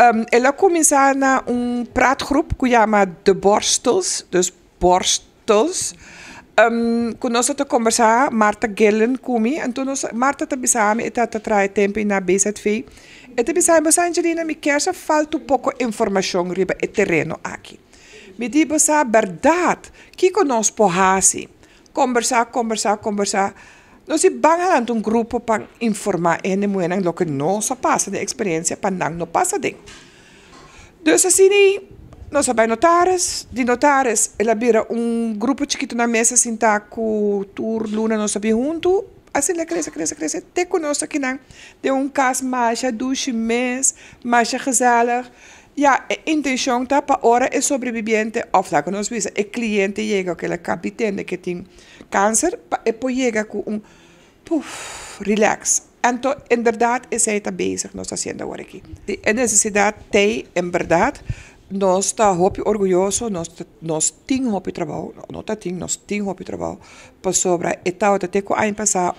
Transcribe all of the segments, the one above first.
Um, ehm, começar na um prato grupo que chama ehm, de borstels, dus borstels. Um, com nós te conversar, Marta Gellen comi, então nós, Marta te bisame, e te trai tempo na BZV. E te bisame, Angelina, me quer falta pouco informação sobre o terreno aqui. Me digo, você verdade, que conosco porrasi. Conversar, conversar, conversar. Nós vamos bang um grupo para informar a gente muenen lo que não se de experiência para não passa de, Então, assim, nós vamos notares, de notares elabora um grupo chiquito na mesa assim tá com tur luna nós vamos junto, assim ele cresce, cresce, cresce, até conosco aqui não. De um caso mais a dois meses, mais a gezellig. ya e intención para ahora es sobreviviente of la nos dice El cliente e llega, que la capitán que tiene cáncer, y e después llega con un um, puff, relax. Entonces, en em verdad, es está que nos está haciendo ahora aquí. En necesidad, te, en em verdad, nos está muy orgulloso, nos, nos tiene muy trabajo, no está tiene, nos tiene muy trabajo, por sobre, y tal, te tengo a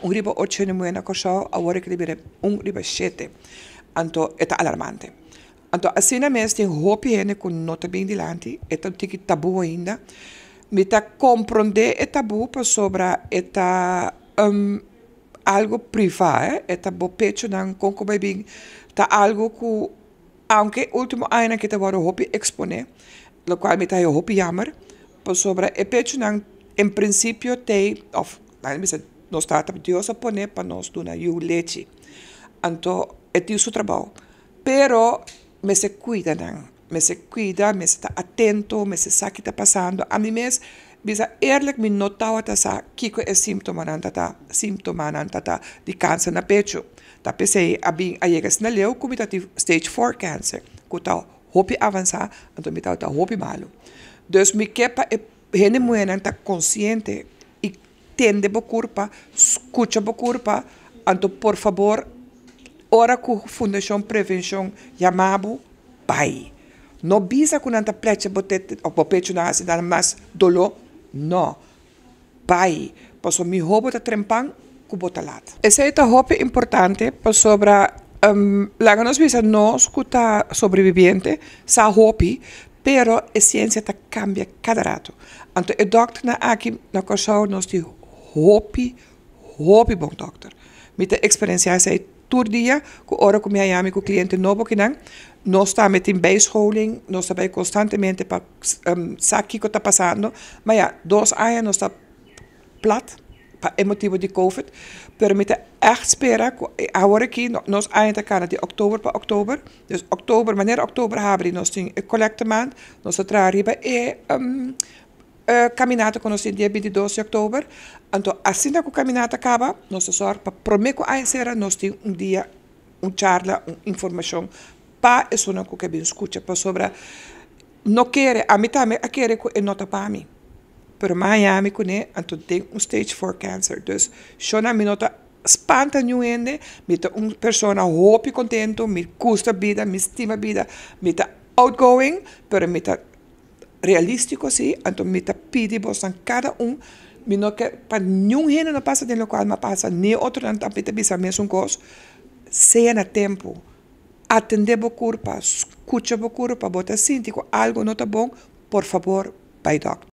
un ribo ocho en el mundo, ahora que libere un um río siete. Entonces, es alarmante. Então, assim na mesa tem hoop hene com nota bem delante, é um tique tabu ainda. Me tá compreender é tabu para sobre é tá um, ehm, algo privado, é eh, tá bo pecho nan conco bem, está algo que aunque último ano que tá agora hoop exponer, lo qual me a hoop jammer, para sobre é pecho nan em princípio tem of, nós tá Deus a poner para nós dona e o leite. Então, é isso o trabalho. Pero me se cuidan, me se cuida, me se está atento, me se sabe o que está passando. A mim mesmo, bisa eerlijk mi notawa ta sa kiko e simptoma nan tata, simptoma nan tata di cancer na pecho. Ta pesei abin a yegas na leu kumi tati stage 4 cancer. Kuta hopi avansa, anto mi ta hopi malu. Dus mi kepa e eh, hene muenan ta consciente e tende bo curpa, escucha bo curpa, anto por favor oraku Foundation Prevention Yamabu Pai. No bisa kunanta pleće popeću na asi dan mas dolo, no. Pai, posso mi hobo ta trempan kubotalat. Ese eta hope importante pa sobra um, la ganos bisa no escuta sobreviviente sa hopi, pero e ciencia ta cambia cada rato. Anto e doktor na aki na kosau nos di hopi, hopi bon doktor. Mit de experiencia sei turdia, ku ora ku miami ku cliente novo kinang, nós nou estamos em beischoling, nós nou estamos constantemente para ehm, um, saber o que está passando, mas ja, dois anos nós está plat, para emotivo de COVID, permite echt espera, agora eh, aqui nós nou, ainda cá de outubro para outubro, dus outubro, wanneer outubro die nós tem collecte maand, nós trariba e um, uh, caminata conocida dia 12 de outubro. Então, assim que a caminhada acaba, nosso senhor, para prometo a encerrar, nós temos um dia, uma charla, uma informação para a pessoa que bem escuta, para sobre não quer, a mim também, a quer que nota para mim. Pero Miami, né, então tem um stage 4 cancer, dus, só na nota espanta nu ende, mita um persona hopi contento, me custa vida, estima a vida, está outgoing, me está realístico, sim, então me pide vos cada um, menos que para nenhum género não passa de lo cual me passa nem outro não también te pisa es un seja na a tiempo atender bo curpa escucha bo curpa bota síntico algo não está bom por favor vai doctor